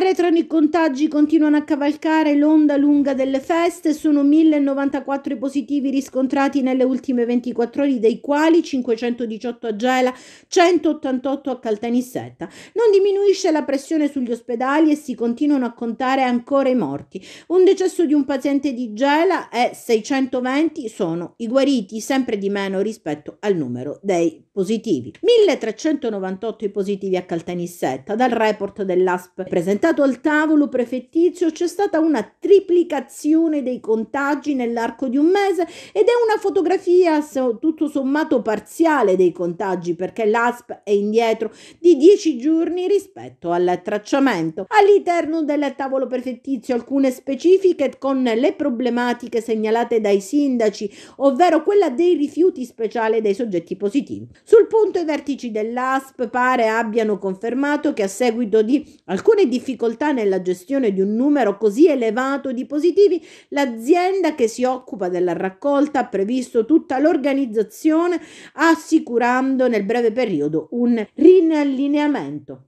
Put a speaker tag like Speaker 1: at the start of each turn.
Speaker 1: arretrano i contagi, continuano a cavalcare l'onda lunga delle feste, sono 1094 i positivi riscontrati nelle ultime 24 ore, dei quali 518 a Gela, 188 a Caltanissetta. Non diminuisce la pressione sugli ospedali e si continuano a contare ancora i morti. Un decesso di un paziente di Gela e 620 sono i guariti, sempre di meno rispetto al numero dei positivi. 1398 i positivi a Caltanissetta, dal report dell'ASP presentato portato al tavolo prefettizio c'è stata una triplicazione dei contagi nell'arco di un mese ed è una fotografia tutto sommato parziale dei contagi perché l'ASP è indietro di 10 giorni rispetto al tracciamento. All'interno del tavolo prefettizio alcune specifiche con le problematiche segnalate dai sindaci, ovvero quella dei rifiuti speciali dei soggetti positivi. Sul punto i vertici dell'ASP pare abbiano confermato che a seguito di alcune difficoltà difficoltà nella gestione di un numero così elevato di positivi, l'azienda che si occupa della raccolta ha previsto tutta l'organizzazione assicurando nel breve periodo un rinallineamento.